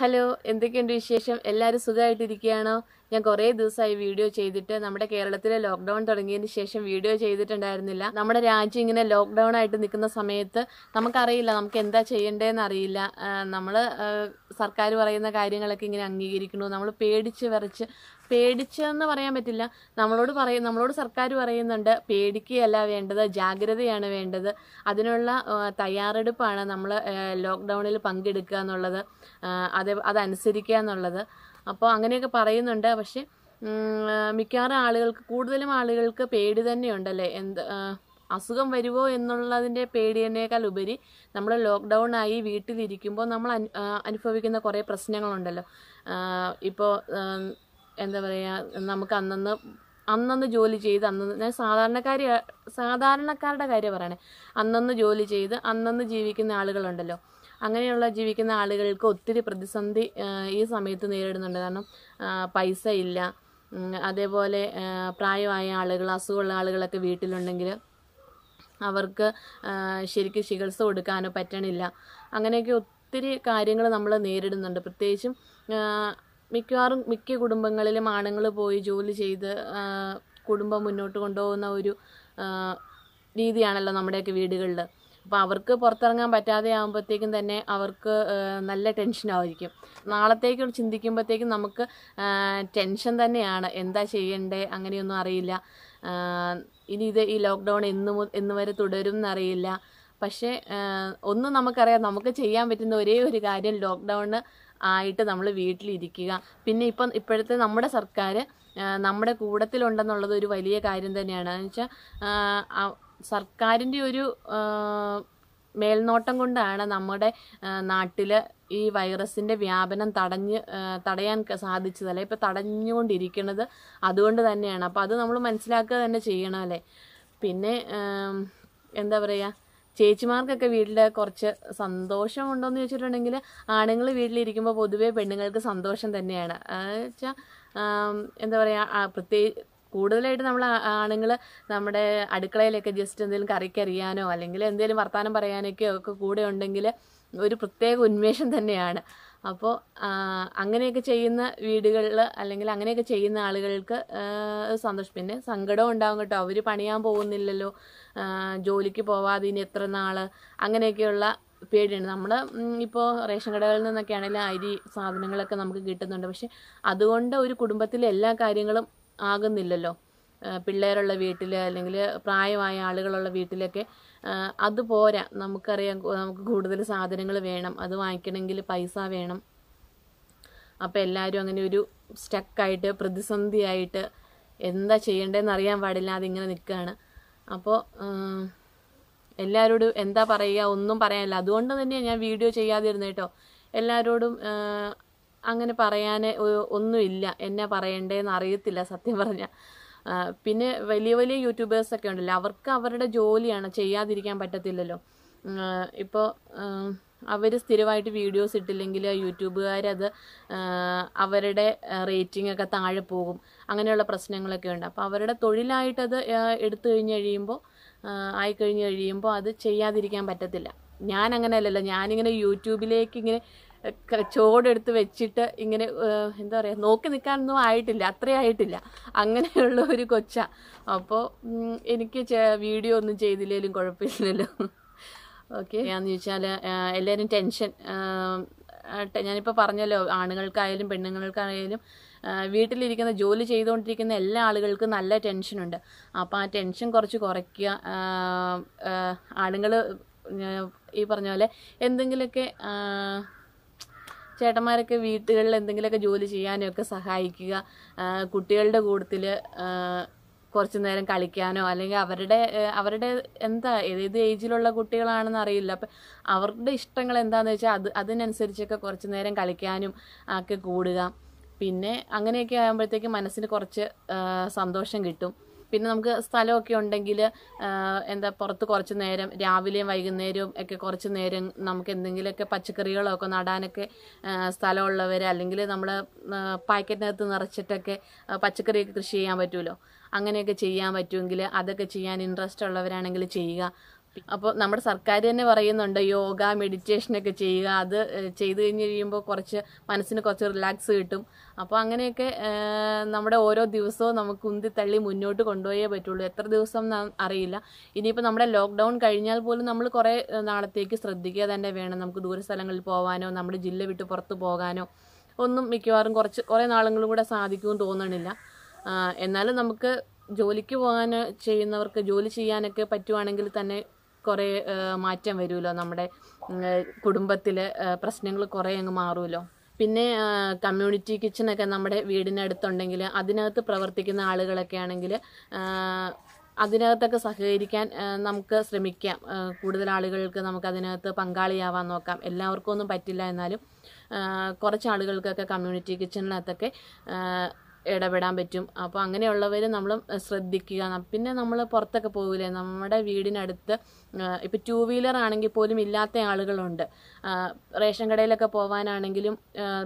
hello എന്തൊക്കെയുണ്ട് വിശേഷം എല്ലാവരും സുഖമായിട്ടിരിക്കുകയാണോ ഞാൻ കുറേ ദിവസമായി വീഡിയോ ചെയ്തിട്ട് നമ്മുടെ കേരളത്തിലെ ലോക്ക്ഡൌൺ തുടങ്ങിയതിന് ശേഷം വീഡിയോ ചെയ്തിട്ടുണ്ടായിരുന്നില്ല നമ്മുടെ രാജ്യം ഇങ്ങനെ ലോക്ക്ഡൌൺ ആയിട്ട് നിൽക്കുന്ന സമയത്ത് നമുക്കറിയില്ല നമുക്ക് എന്താ ചെയ്യേണ്ടതെന്ന് അറിയില്ല നമ്മൾ സർക്കാർ പറയുന്ന കാര്യങ്ങളൊക്കെ ഇങ്ങനെ അംഗീകരിക്കണു നമ്മൾ പേടിച്ച് വരച്ച് പേടിച്ചെന്ന് പറയാൻ പറ്റില്ല നമ്മളോട് പറയും നമ്മളോട് സർക്കാർ പറയുന്നുണ്ട് പേടിക്കുകയല്ല വേണ്ടത് ജാഗ്രതയാണ് വേണ്ടത് അതിനുള്ള തയ്യാറെടുപ്പാണ് നമ്മൾ ലോക്ക്ഡൗണിൽ പങ്കെടുക്കുക എന്നുള്ളത് അത് അതനുസരിക്കുക എന്നുള്ളത് അപ്പോൾ അങ്ങനെയൊക്കെ പറയുന്നുണ്ട് പക്ഷേ മിക്കവാറ ആളുകൾക്ക് കൂടുതലും ആളുകൾക്ക് പേടി തന്നെയുണ്ടല്ലേ എന്ത് അസുഖം വരുമോ എന്നുള്ളതിൻ്റെ പേടിയേക്കാൾ ഉപരി നമ്മൾ ലോക്ക്ഡൗൺ ആയി വീട്ടിലിരിക്കുമ്പോൾ നമ്മൾ അനുഭവിക്കുന്ന കുറേ പ്രശ്നങ്ങളുണ്ടല്ലോ ഇപ്പോൾ എന്താ പറയുക നമുക്ക് അന്നന്ന് അന്നന്ന് ജോലി ചെയ്ത് അന്നന്ന് ഞാൻ സാധാരണക്കാരി സാധാരണക്കാരുടെ കാര്യം പറയണേ അന്നന്ന് ജോലി ചെയ്ത് അന്നന്ന് ജീവിക്കുന്ന ആളുകളുണ്ടല്ലോ അങ്ങനെയുള്ള ജീവിക്കുന്ന ആളുകൾക്ക് ഒത്തിരി പ്രതിസന്ധി ഈ സമയത്ത് നേരിടുന്നുണ്ട് കാരണം പൈസ ഇല്ല അതേപോലെ പ്രായമായ ആളുകൾ അസുഖമുള്ള ആളുകളൊക്കെ വീട്ടിലുണ്ടെങ്കിൽ അവർക്ക് ശരിക്കും ചികിത്സ കൊടുക്കാനോ പറ്റണില്ല അങ്ങനെയൊക്കെ ഒത്തിരി കാര്യങ്ങൾ നമ്മൾ നേരിടുന്നുണ്ട് പ്രത്യേകിച്ചും മിക്കവാറും മിക്ക കുടുംബങ്ങളിലും ആണുങ്ങൾ പോയി ജോലി ചെയ്ത് കുടുംബം മുന്നോട്ട് കൊണ്ടുപോകുന്ന ഒരു രീതിയാണല്ലോ നമ്മുടെയൊക്കെ വീടുകളിൽ അപ്പോൾ അവർക്ക് പുറത്തിറങ്ങാൻ പറ്റാതെ ആകുമ്പോഴത്തേക്കും തന്നെ അവർക്ക് നല്ല ടെൻഷനായിരിക്കും നാളത്തേക്ക് ചിന്തിക്കുമ്പോഴത്തേക്കും നമുക്ക് ടെൻഷൻ തന്നെയാണ് എന്താ ചെയ്യണ്ടേ അങ്ങനെയൊന്നും അറിയില്ല ഇനി ഇത് ഈ ലോക്ക്ഡൗൺ എന്ന് എന്ന് വരെ തുടരും എന്നറിയില്ല പക്ഷേ ഒന്നും നമുക്കറിയാം നമുക്ക് ചെയ്യാൻ പറ്റുന്ന ഒരേ ഒരു കാര്യം ലോക്ക്ഡൗണ് ആയിട്ട് നമ്മൾ വീട്ടിലിരിക്കുക പിന്നെ ഇപ്പം ഇപ്പോഴത്തെ നമ്മുടെ സർക്കാർ നമ്മുടെ കൂടത്തിലുണ്ടെന്നുള്ളത് ഒരു വലിയ കാര്യം തന്നെയാണ് എന്ന് വെച്ചാൽ സർക്കാരിൻ്റെ ഒരു മേൽനോട്ടം കൊണ്ടാണ് നമ്മുടെ നാട്ടിൽ ഈ വൈറസിൻ്റെ വ്യാപനം തടഞ്ഞ് തടയാൻ സാധിച്ചതല്ലേ ഇപ്പോൾ തടഞ്ഞുകൊണ്ടിരിക്കുന്നത് അതുകൊണ്ട് തന്നെയാണ് അപ്പോൾ അത് നമ്മൾ മനസ്സിലാക്കുക തന്നെ അല്ലേ പിന്നെ എന്താ പറയുക ചേച്ചിമാർക്കൊക്കെ വീട്ടിൽ കുറച്ച് സന്തോഷമുണ്ടോ എന്ന് ചോദിച്ചിട്ടുണ്ടെങ്കിൽ ആണുങ്ങൾ വീട്ടിലിരിക്കുമ്പോൾ പൊതുവേ പെണ്ണുങ്ങൾക്ക് സന്തോഷം തന്നെയാണ് വെച്ചാൽ എന്താ പറയുക പ്രത്യേക കൂടുതലായിട്ട് നമ്മൾ ആണുങ്ങൾ നമ്മുടെ അടുക്കളയിലൊക്കെ ജസ്റ്റ് എന്തെങ്കിലും കറിക്കറിയാനോ അല്ലെങ്കിൽ എന്തെങ്കിലും വർത്തമാനം പറയാനൊക്കെ ഒക്കെ കൂടെ ഉണ്ടെങ്കിൽ ഒരു പ്രത്യേക ഉന്മേഷം തന്നെയാണ് അപ്പോൾ അങ്ങനെയൊക്കെ ചെയ്യുന്ന വീടുകളിൽ അല്ലെങ്കിൽ അങ്ങനെയൊക്കെ ചെയ്യുന്ന ആളുകൾക്ക് സന്തോഷം പിന്നെ സങ്കടം ഉണ്ടാകും കേട്ടോ അവർ പണിയാൻ പോകുന്നില്ലല്ലോ ജോലിക്ക് പോവാതെ ഇനി എത്ര നാൾ അങ്ങനെയൊക്കെയുള്ള പേടിയാണ് നമ്മൾ ഇപ്പോൾ റേഷൻ കടകളിൽ നിന്നൊക്കെ ആണെങ്കിലും അരി സാധനങ്ങളൊക്കെ നമുക്ക് കിട്ടുന്നുണ്ട് പക്ഷെ അതുകൊണ്ട് ഒരു കുടുംബത്തിലെ എല്ലാ കാര്യങ്ങളും ആകുന്നില്ലല്ലോ പിള്ളേരുള്ള വീട്ടിൽ അല്ലെങ്കിൽ പ്രായമായ ആളുകളുള്ള വീട്ടിലൊക്കെ അത് പോരാ നമുക്കറിയാം നമുക്ക് കൂടുതൽ സാധനങ്ങൾ വേണം അത് വാങ്ങിക്കണമെങ്കിൽ പൈസ വേണം അപ്പോൾ എല്ലാവരും അങ്ങനെ ഒരു സ്റ്റക്കായിട്ട് പ്രതിസന്ധിയായിട്ട് എന്താ ചെയ്യേണ്ടതെന്ന് അറിയാൻ പാടില്ലാതെ ഇങ്ങനെ നിൽക്കുകയാണ് അപ്പോൾ എല്ലാവരോടും എന്താ പറയുക ഒന്നും പറയാനില്ല അതുകൊണ്ട് തന്നെയാണ് ഞാൻ വീഡിയോ ചെയ്യാതിരുന്നേട്ടോ എല്ലാവരോടും അങ്ങനെ പറയാൻ ഒന്നുമില്ല എന്നാ പറയണ്ടേന്ന് അറിയത്തില്ല സത്യം പറഞ്ഞാൽ പിന്നെ വലിയ വലിയ യൂട്യൂബേഴ്സൊക്കെ ഉണ്ടല്ലോ അവർക്ക് അവരുടെ ജോലിയാണ് ചെയ്യാതിരിക്കാൻ പറ്റത്തില്ലല്ലോ ഇപ്പോൾ അവർ സ്ഥിരമായിട്ട് വീഡിയോസ് ഇട്ടില്ലെങ്കിൽ യൂട്യൂബുകാരത് അവരുടെ റേറ്റിംഗ് ഒക്കെ താഴെ പോകും അങ്ങനെയുള്ള പ്രശ്നങ്ങളൊക്കെ ഉണ്ട് അപ്പോൾ അവരുടെ തൊഴിലായിട്ടത് എടുത്തു കഴിഞ്ഞ് കഴിയുമ്പോൾ ആയിക്കഴിഞ്ഞ് കഴിയുമ്പോൾ അത് ചെയ്യാതിരിക്കാൻ പറ്റത്തില്ല ഞാൻ അങ്ങനെയല്ലല്ലോ ഞാനിങ്ങനെ യൂട്യൂബിലേക്ക് ഇങ്ങനെ ചോടെടുത്ത് വെച്ചിട്ട് ഇങ്ങനെ എന്താ പറയുക നോക്കി നിൽക്കാനൊന്നും ആയിട്ടില്ല അത്രയായിട്ടില്ല ആയിട്ടില്ല അങ്ങനെയുള്ള ഒരു കൊച്ച അപ്പോൾ എനിക്ക് വീഡിയോ ഒന്നും ചെയ്തില്ലേലും കുഴപ്പമില്ലല്ലോ ഓക്കെ ഞാന്ന് ചോദിച്ചാൽ എല്ലാവരും ടെൻഷൻ ഞാനിപ്പോൾ പറഞ്ഞല്ലോ ആണുങ്ങൾക്കായാലും പെണ്ണുങ്ങൾക്കായാലും വീട്ടിലിരിക്കുന്ന ജോലി ചെയ്തുകൊണ്ടിരിക്കുന്ന എല്ലാ ആളുകൾക്കും നല്ല ടെൻഷനുണ്ട് അപ്പോൾ ആ ടെൻഷൻ കുറച്ച് കുറയ്ക്കുക ആണുങ്ങൾ ഈ പറഞ്ഞ പോലെ എന്തെങ്കിലുമൊക്കെ ചേട്ടന്മാരൊക്കെ വീട്ടുകളിൽ എന്തെങ്കിലുമൊക്കെ ജോലി ചെയ്യാനൊക്കെ സഹായിക്കുക കുട്ടികളുടെ കൂട്ടത്തിൽ കുറച്ച് നേരം കളിക്കാനോ അല്ലെങ്കിൽ അവരുടെ അവരുടെ എന്താ ഏത് ഏജിലുള്ള കുട്ടികളാണെന്ന് അറിയില്ല അപ്പം അവരുടെ ഇഷ്ടങ്ങൾ എന്താണെന്ന് വെച്ചാൽ അത് അതിനനുസരിച്ചൊക്കെ കുറച്ച് നേരം കളിക്കാനും ഒക്കെ കൂടുക പിന്നെ അങ്ങനെയൊക്കെ ആകുമ്പോഴത്തേക്കും മനസ്സിന് കുറച്ച് സന്തോഷം കിട്ടും പിന്നെ നമുക്ക് സ്ഥലമൊക്കെ ഉണ്ടെങ്കിൽ എന്താ പുറത്ത് കുറച്ച് നേരം രാവിലെയും വൈകുന്നേരവും ഒക്കെ കുറച്ച് നേരം നമുക്ക് എന്തെങ്കിലുമൊക്കെ പച്ചക്കറികളൊക്കെ നടാനൊക്കെ സ്ഥലമുള്ളവർ അല്ലെങ്കിൽ നമ്മൾ പാക്കറ്റിനകത്ത് നിറച്ചിട്ടൊക്കെ പച്ചക്കറിയൊക്കെ കൃഷി ചെയ്യാൻ പറ്റുമല്ലോ അങ്ങനെയൊക്കെ ചെയ്യാൻ പറ്റുമെങ്കിൽ അതൊക്കെ ചെയ്യാൻ ഇൻട്രസ്റ്റ് ഉള്ളവരാണെങ്കിൽ ചെയ്യുക അപ്പോൾ നമ്മുടെ സർക്കാർ തന്നെ പറയുന്നുണ്ട് യോഗ മെഡിറ്റേഷനൊക്കെ ചെയ്യുക അത് ചെയ്തു കഴിഞ്ഞ് കഴിയുമ്പോൾ കുറച്ച് മനസ്സിന് കുറച്ച് റിലാക്സ് കിട്ടും അപ്പോൾ അങ്ങനെയൊക്കെ നമ്മുടെ ഓരോ ദിവസവും നമുക്ക് ഉന്തി തള്ളി മുന്നോട്ട് കൊണ്ടുപോയേ പറ്റുള്ളൂ എത്ര ദിവസം അറിയില്ല ഇനിയിപ്പോൾ നമ്മുടെ ലോക്ക്ഡൗൺ കഴിഞ്ഞാൽ പോലും നമ്മൾ കുറേ നാളത്തേക്ക് ശ്രദ്ധിക്കുക തന്നെ വേണം നമുക്ക് ദൂര സ്ഥലങ്ങളിൽ പോകാനോ നമ്മുടെ ജില്ല വിട്ട് പുറത്ത് പോകാനോ ഒന്നും മിക്കവാറും കുറച്ച് കുറേ നാളുകളും കൂടെ സാധിക്കുമെന്ന് തോന്നണില്ല എന്നാലും നമുക്ക് ജോലിക്ക് പോകാൻ ചെയ്യുന്നവർക്ക് ജോലി ചെയ്യാനൊക്കെ പറ്റുവാണെങ്കിൽ തന്നെ കുറേ മാറ്റം വരുമല്ലോ നമ്മുടെ കുടുംബത്തിലെ പ്രശ്നങ്ങൾ കുറേ അങ്ങ് മാറുമല്ലോ പിന്നെ കമ്മ്യൂണിറ്റി കിച്ചണൊക്കെ നമ്മുടെ വീടിനടുത്തുണ്ടെങ്കിൽ അതിനകത്ത് പ്രവർത്തിക്കുന്ന ആളുകളൊക്കെ ആണെങ്കിൽ അതിനകത്തൊക്കെ സഹകരിക്കാൻ നമുക്ക് ശ്രമിക്കാം കൂടുതൽ ആളുകൾക്ക് നമുക്ക് അതിനകത്ത് പങ്കാളിയാവാൻ നോക്കാം എല്ലാവർക്കും ഒന്നും പറ്റില്ല എന്നാലും കുറച്ച് ആളുകൾക്കൊക്കെ കമ്മ്യൂണിറ്റി കിച്ചണിനകത്തൊക്കെ ഇടപെടാൻ പറ്റും അപ്പോൾ അങ്ങനെയുള്ളവർ നമ്മൾ ശ്രദ്ധിക്കുക പിന്നെ നമ്മൾ പുറത്തൊക്കെ പോകില്ലേ നമ്മുടെ വീടിനടുത്ത് ഇപ്പോൾ ടു വീലർ ആണെങ്കിൽ പോലും ഇല്ലാത്ത ആളുകളുണ്ട് റേഷൻ കടയിലൊക്കെ പോകാനാണെങ്കിലും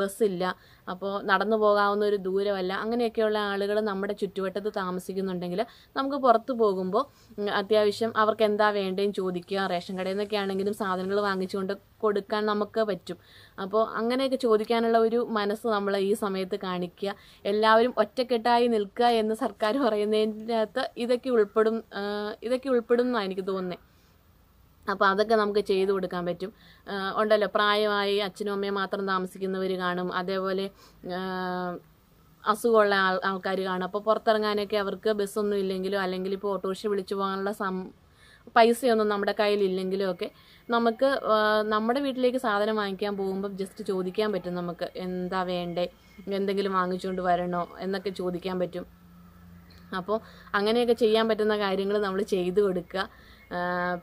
ബസ്സില്ല അപ്പോൾ നടന്നു പോകാവുന്ന ഒരു ദൂരമല്ല അങ്ങനെയൊക്കെയുള്ള ആളുകൾ നമ്മുടെ ചുറ്റുവട്ടത്ത് താമസിക്കുന്നുണ്ടെങ്കിൽ നമുക്ക് പുറത്തു പോകുമ്പോൾ അത്യാവശ്യം അവർക്ക് എന്താ വേണ്ടതെന്ന് ചോദിക്കുക റേഷൻ കടയിൽ നിന്നൊക്കെ ആണെങ്കിലും സാധനങ്ങൾ വാങ്ങിച്ചുകൊണ്ട് കൊടുക്കാൻ നമുക്ക് പറ്റും അപ്പോൾ അങ്ങനെയൊക്കെ ചോദിക്കാനുള്ള ഒരു മനസ്സ് നമ്മൾ ഈ സമയത്ത് കാണിക്കുക എല്ലാവരും ഒറ്റക്കെട്ടായി നിൽക്കുക എന്ന് സർക്കാർ പറയുന്നതിൻ്റെ അകത്ത് ഇതൊക്കെ ഉൾപ്പെടും ഇതൊക്കെ ഉൾപ്പെടും എന്നാണ് എനിക്ക് തോന്നുന്നത് അപ്പോൾ അതൊക്കെ നമുക്ക് ചെയ്തു കൊടുക്കാൻ പറ്റും ഉണ്ടല്ലോ പ്രായമായി അച്ഛനും അമ്മയും മാത്രം താമസിക്കുന്നവർ കാണും അതേപോലെ അസുഖമുള്ള ആൾ ആൾക്കാർ കാണും അപ്പോൾ പുറത്തിറങ്ങാനൊക്കെ അവർക്ക് ബസ്സൊന്നും ഇല്ലെങ്കിലും അല്ലെങ്കിൽ ഇപ്പോൾ ഓട്ടോറിക്ഷ വിളിച്ചു പോകാനുള്ള സം പൈസയൊന്നും നമ്മുടെ കയ്യിൽ ഒക്കെ നമുക്ക് നമ്മുടെ വീട്ടിലേക്ക് സാധനം വാങ്ങിക്കാൻ പോകുമ്പോൾ ജസ്റ്റ് ചോദിക്കാൻ പറ്റും നമുക്ക് എന്താ വേണ്ടേ എന്തെങ്കിലും വാങ്ങിച്ചുകൊണ്ട് വരണോ എന്നൊക്കെ ചോദിക്കാൻ പറ്റും അപ്പോൾ അങ്ങനെയൊക്കെ ചെയ്യാൻ പറ്റുന്ന കാര്യങ്ങൾ നമ്മൾ ചെയ്തു കൊടുക്കുക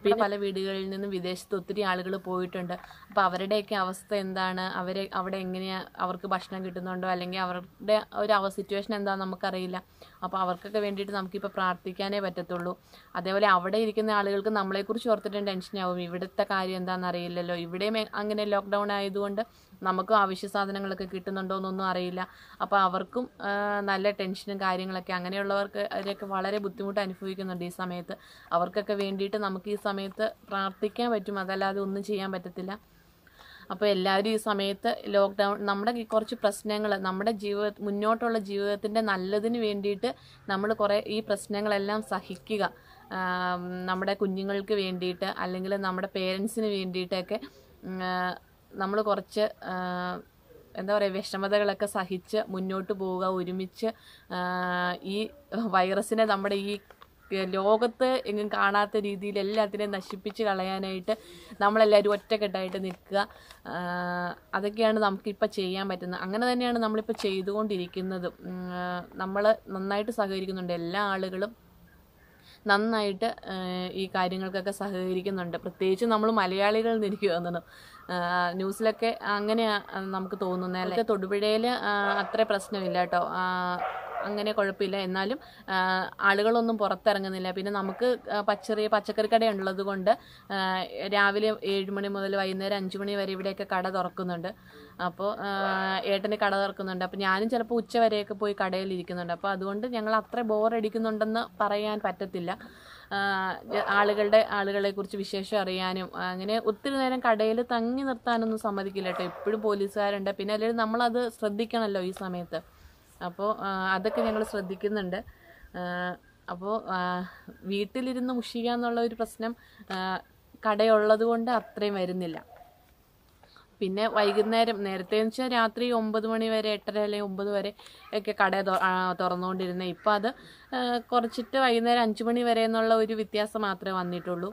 പിന്നെ പല വീടുകളിൽ നിന്നും വിദേശത്ത് ഒത്തിരി ആളുകൾ പോയിട്ടുണ്ട് അപ്പോൾ അവരുടെയൊക്കെ അവസ്ഥ എന്താണ് അവരെ അവിടെ എങ്ങനെയാണ് അവർക്ക് ഭക്ഷണം കിട്ടുന്നുണ്ടോ അല്ലെങ്കിൽ അവരുടെ ഒരു അവ സിറ്റുവേഷൻ എന്താണെന്ന് നമുക്കറിയില്ല അപ്പോൾ അവർക്കൊക്കെ വേണ്ടിയിട്ട് നമുക്കിപ്പോൾ പ്രാർത്ഥിക്കാനേ പറ്റത്തുള്ളൂ അതേപോലെ അവിടെ ഇരിക്കുന്ന ആളുകൾക്ക് നമ്മളെക്കുറിച്ച് ഓർത്തിട്ടും ടെൻഷനാവും ഇവിടുത്തെ കാര്യം എന്താണെന്ന് അറിയില്ലല്ലോ ഇവിടെയും അങ്ങനെ ലോക്ക്ഡൗൺ ആയതുകൊണ്ട് നമുക്കും അവശ്യ സാധനങ്ങളൊക്കെ കിട്ടുന്നുണ്ടോ എന്നൊന്നും അറിയില്ല അപ്പോൾ അവർക്കും നല്ല ടെൻഷനും കാര്യങ്ങളൊക്കെ അങ്ങനെയുള്ളവർക്ക് അവരൊക്കെ വളരെ ബുദ്ധിമുട്ട് അനുഭവിക്കുന്നുണ്ട് ഈ സമയത്ത് അവർക്കൊക്കെ വേണ്ടിയിട്ട് നമുക്ക് ഈ സമയത്ത് പ്രാർത്ഥിക്കാൻ പറ്റും അതല്ലാതെ ഒന്നും ചെയ്യാൻ പറ്റത്തില്ല അപ്പോൾ എല്ലാവരും ഈ സമയത്ത് ലോക്ക്ഡൗൺ നമ്മുടെ കുറച്ച് പ്രശ്നങ്ങൾ നമ്മുടെ ജീവിത മുന്നോട്ടുള്ള ജീവിതത്തിൻ്റെ നല്ലതിന് വേണ്ടിയിട്ട് നമ്മൾ കുറേ ഈ പ്രശ്നങ്ങളെല്ലാം സഹിക്കുക നമ്മുടെ കുഞ്ഞുങ്ങൾക്ക് വേണ്ടിയിട്ട് അല്ലെങ്കിൽ നമ്മുടെ പേരൻസിന് വേണ്ടിയിട്ടൊക്കെ നമ്മൾ കുറച്ച് എന്താ പറയുക വിഷമതകളൊക്കെ സഹിച്ച് മുന്നോട്ട് പോവുക ഒരുമിച്ച് ഈ വൈറസിനെ നമ്മുടെ ഈ ലോകത്ത് എങ്ങും കാണാത്ത രീതിയിൽ എല്ലാത്തിനെയും നശിപ്പിച്ച് കളയാനായിട്ട് നമ്മളെല്ലാവരും ഒറ്റക്കെട്ടായിട്ട് നിൽക്കുക അതൊക്കെയാണ് നമുക്കിപ്പോൾ ചെയ്യാൻ പറ്റുന്നത് അങ്ങനെ തന്നെയാണ് നമ്മളിപ്പോൾ ചെയ്തുകൊണ്ടിരിക്കുന്നത് നമ്മൾ നന്നായിട്ട് സഹകരിക്കുന്നുണ്ട് എല്ലാ ആളുകളും നന്നായിട്ട് ഈ കാര്യങ്ങൾക്കൊക്കെ സഹകരിക്കുന്നുണ്ട് പ്രത്യേകിച്ച് നമ്മൾ മലയാളികൾ നിൽക്കുക തോന്നുന്നു ന്യൂസിലൊക്കെ അങ്ങനെയാണ് നമുക്ക് തോന്നുന്നത് അല്ലെങ്കിൽ തൊടുപുഴയിൽ അത്ര പ്രശ്നമില്ല കേട്ടോ അങ്ങനെ കുഴപ്പമില്ല എന്നാലും ആളുകളൊന്നും പുറത്തിറങ്ങുന്നില്ല പിന്നെ നമുക്ക് പച്ചറി പച്ചക്കറി കട ഉള്ളത് കൊണ്ട് രാവിലെ ഏഴ് മണി മുതൽ വൈകുന്നേരം അഞ്ച് മണി വരെ ഇവിടെയൊക്കെ കട തുറക്കുന്നുണ്ട് അപ്പോൾ ഏട്ടന് കട തുറക്കുന്നുണ്ട് അപ്പോൾ ഞാനും ചിലപ്പോൾ ഉച്ച വരെയൊക്കെ പോയി കടയിൽ ഇരിക്കുന്നുണ്ട് അപ്പോൾ അതുകൊണ്ട് ഞങ്ങൾ അത്ര ബോറടിക്കുന്നുണ്ടെന്ന് പറയാൻ പറ്റത്തില്ല ആളുകളുടെ ആളുകളെ കുറിച്ച് വിശേഷം അറിയാനും അങ്ങനെ ഒത്തിരി നേരം കടയിൽ തങ്ങി നിർത്താനൊന്നും സമ്മതിക്കില്ല കേട്ടോ എപ്പോഴും പോലീസുകാരുണ്ട് പിന്നെ അല്ലെങ്കിൽ നമ്മളത് ശ്രദ്ധിക്കണമല്ലോ ഈ സമയത്ത് അപ്പോൾ അതൊക്കെ ഞങ്ങൾ ശ്രദ്ധിക്കുന്നുണ്ട് അപ്പോൾ വീട്ടിലിരുന്ന് മുഷിക്കുക എന്നുള്ള ഒരു പ്രശ്നം കടയുള്ളത് കൊണ്ട് അത്രയും വരുന്നില്ല പിന്നെ വൈകുന്നേരം നേരത്തെ എന്ന് വെച്ചാൽ രാത്രി ഒമ്പത് മണി വരെ എട്ടര അല്ലെങ്കിൽ ഒമ്പത് വരെ ഒക്കെ കട തുറന്നുകൊണ്ടിരുന്നത് ഇപ്പോൾ അത് കുറച്ചിട്ട് വൈകുന്നേരം അഞ്ച് മണി വരെ എന്നുള്ള ഒരു വ്യത്യാസം മാത്രമേ വന്നിട്ടുള്ളൂ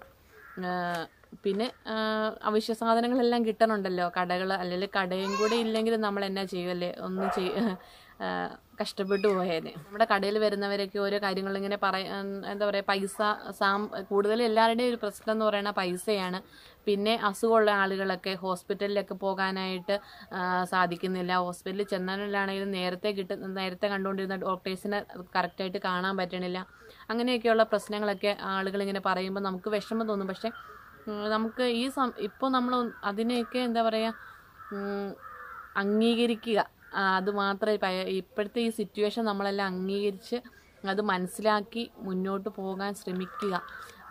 പിന്നെ അവശ്യ സാധനങ്ങളെല്ലാം കിട്ടണമുണ്ടല്ലോ കടകൾ അല്ലെങ്കിൽ കടയും കൂടെ ഇല്ലെങ്കിൽ നമ്മൾ എന്നാ ചെയ്യുമല്ലേ ഒന്നും ചെയ്യ കഷ്ടപ്പെട്ടു പോയേനെ നമ്മുടെ കടയിൽ വരുന്നവരൊക്കെ ഓരോ കാര്യങ്ങളിങ്ങനെ പറയ എന്താ പറയുക പൈസ സാം കൂടുതൽ എല്ലാവരുടെയും ഒരു പ്രശ്നം എന്ന് പറയുന്ന പൈസയാണ് പിന്നെ അസുഖമുള്ള ആളുകളൊക്കെ ഹോസ്പിറ്റലിലൊക്കെ പോകാനായിട്ട് സാധിക്കുന്നില്ല ഹോസ്പിറ്റലിൽ ചെന്നാലാണെങ്കിലും നേരത്തെ കിട്ടുന്ന നേരത്തെ കണ്ടുകൊണ്ടിരുന്ന ഡോക്ടേഴ്സിനെ കറക്റ്റായിട്ട് കാണാൻ പറ്റണില്ല അങ്ങനെയൊക്കെയുള്ള പ്രശ്നങ്ങളൊക്കെ ആളുകളിങ്ങനെ പറയുമ്പോൾ നമുക്ക് വിഷമം തോന്നും പക്ഷേ നമുക്ക് ഈ സം ഇപ്പോൾ നമ്മൾ അതിനെയൊക്കെ എന്താ പറയുക അംഗീകരിക്കുക അതുമാത്രമേ ഇപ്പോഴത്തെ ഈ സിറ്റുവേഷൻ നമ്മളെല്ലാം അംഗീകരിച്ച് അത് മനസ്സിലാക്കി മുന്നോട്ട് പോകാൻ ശ്രമിക്കുക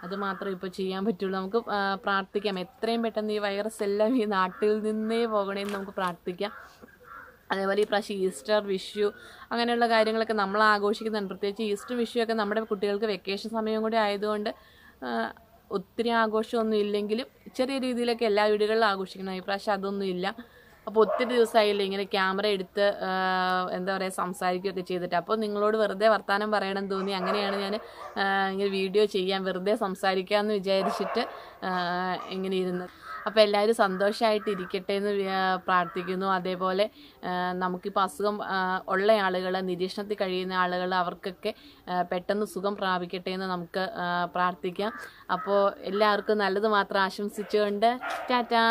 അത് മാത്രമേ ഇപ്പോൾ ചെയ്യാൻ പറ്റുള്ളൂ നമുക്ക് പ്രാർത്ഥിക്കാം എത്രയും പെട്ടെന്ന് ഈ വൈറസ് എല്ലാം ഈ നാട്ടിൽ നിന്നേ പോകണേന്ന് നമുക്ക് പ്രാർത്ഥിക്കാം അതേപോലെ ഈ പ്രാവശ്യം ഈസ്റ്റർ വിഷു അങ്ങനെയുള്ള കാര്യങ്ങളൊക്കെ നമ്മൾ ആഘോഷിക്കുന്നുണ്ട് പ്രത്യേകിച്ച് ഈസ്റ്റർ വിഷു ഒക്കെ നമ്മുടെ കുട്ടികൾക്ക് വെക്കേഷൻ സമയം കൂടി ആയതുകൊണ്ട് ഒത്തിരി ആഘോഷമൊന്നും ഇല്ലെങ്കിലും ചെറിയ രീതിയിലൊക്കെ എല്ലാ വീടുകളിലും ആഘോഷിക്കണം ഈ പ്രാവശ്യം അതൊന്നും ഇല്ല അപ്പോൾ ഒത്തിരി ദിവസമായില്ലേ ഇങ്ങനെ ക്യാമറ എടുത്ത് എന്താ പറയുക സംസാരിക്കുകയൊക്കെ ചെയ്തിട്ട് അപ്പോൾ നിങ്ങളോട് വെറുതെ വർത്തമാനം പറയണം തോന്നി അങ്ങനെയാണ് ഞാൻ ഇങ്ങനെ വീഡിയോ ചെയ്യാൻ വെറുതെ സംസാരിക്കാമെന്ന് വിചാരിച്ചിട്ട് ഇങ്ങനെ ഇരുന്നത് അപ്പോൾ എല്ലാവരും സന്തോഷമായിട്ട് ഇരിക്കട്ടെ എന്ന് പ്രാർത്ഥിക്കുന്നു അതേപോലെ നമുക്കിപ്പോൾ അസുഖം ഉള്ള ആളുകൾ നിരീക്ഷണത്തിൽ കഴിയുന്ന ആളുകൾ അവർക്കൊക്കെ പെട്ടെന്ന് സുഖം പ്രാപിക്കട്ടെ എന്ന് നമുക്ക് പ്രാർത്ഥിക്കാം അപ്പോൾ എല്ലാവർക്കും നല്ലത് മാത്രം ആശംസിച്ചുകൊണ്ട് ടാറ്റാ